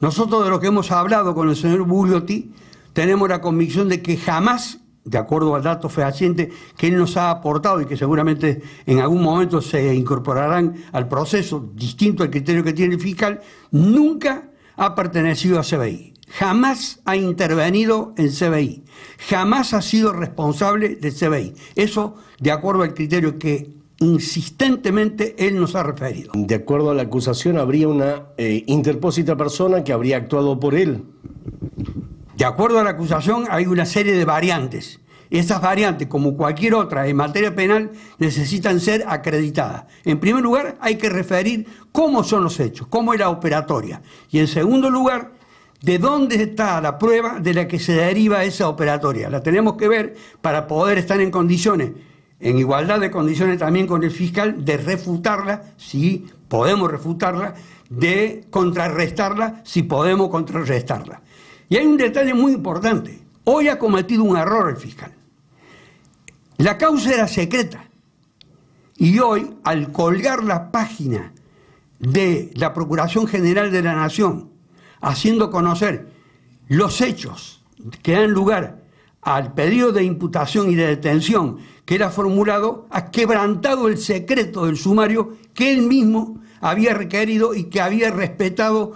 Nosotros de lo que hemos hablado con el señor Bugliotti, tenemos la convicción de que jamás, de acuerdo al dato fehaciente que él nos ha aportado y que seguramente en algún momento se incorporarán al proceso, distinto al criterio que tiene el fiscal, nunca ha pertenecido a CBI. Jamás ha intervenido en CBI. Jamás ha sido responsable de CBI. Eso, de acuerdo al criterio que insistentemente él nos ha referido. De acuerdo a la acusación, habría una eh, interpósita persona que habría actuado por él. De acuerdo a la acusación, hay una serie de variantes. Esas variantes, como cualquier otra en materia penal, necesitan ser acreditadas. En primer lugar, hay que referir cómo son los hechos, cómo es la operatoria. Y en segundo lugar, de dónde está la prueba de la que se deriva esa operatoria. La tenemos que ver para poder estar en condiciones en igualdad de condiciones también con el fiscal, de refutarla, si podemos refutarla, de contrarrestarla, si podemos contrarrestarla. Y hay un detalle muy importante. Hoy ha cometido un error el fiscal. La causa era secreta. Y hoy, al colgar la página de la Procuración General de la Nación, haciendo conocer los hechos que dan lugar al pedido de imputación y de detención que era formulado ha quebrantado el secreto del sumario que él mismo había requerido y que había respetado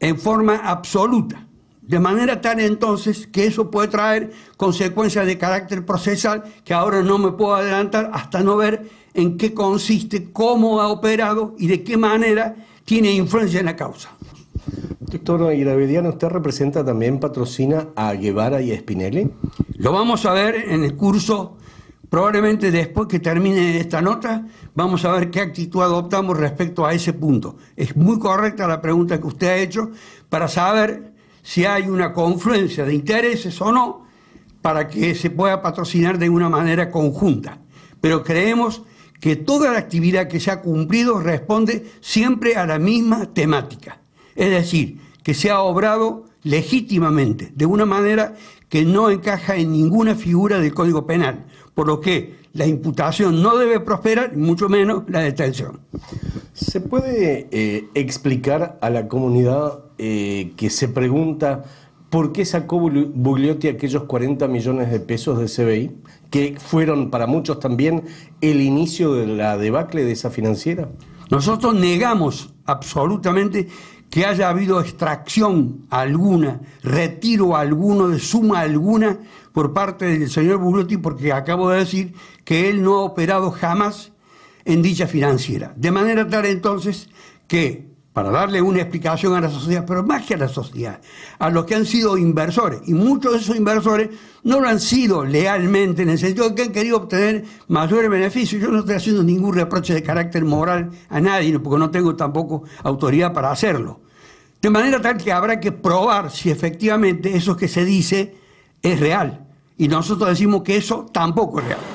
en forma absoluta. De manera tal entonces que eso puede traer consecuencias de carácter procesal que ahora no me puedo adelantar hasta no ver en qué consiste, cómo ha operado y de qué manera tiene influencia en la causa. Doctor Aguirre ¿usted representa también, patrocina a Guevara y a Spinelli? Lo vamos a ver en el curso Probablemente después que termine esta nota vamos a ver qué actitud adoptamos respecto a ese punto. Es muy correcta la pregunta que usted ha hecho para saber si hay una confluencia de intereses o no para que se pueda patrocinar de una manera conjunta. Pero creemos que toda la actividad que se ha cumplido responde siempre a la misma temática. Es decir, que se ha obrado legítimamente, de una manera que no encaja en ninguna figura del Código Penal, por lo que la imputación no debe prosperar, mucho menos la detención. ¿Se puede eh, explicar a la comunidad eh, que se pregunta por qué sacó Bugliotti aquellos 40 millones de pesos de CBI, que fueron para muchos también el inicio de la debacle de esa financiera? Nosotros negamos absolutamente que haya habido extracción alguna, retiro alguno, de suma alguna por parte del señor Buruti, porque acabo de decir que él no ha operado jamás en dicha financiera. De manera tal entonces que, para darle una explicación a la sociedad, pero más que a la sociedad, a los que han sido inversores, y muchos de esos inversores no lo han sido lealmente, en el sentido de que han querido obtener mayores beneficios. Yo no estoy haciendo ningún reproche de carácter moral a nadie, porque no tengo tampoco autoridad para hacerlo. De manera tal que habrá que probar si efectivamente eso que se dice es real. Y nosotros decimos que eso tampoco es real.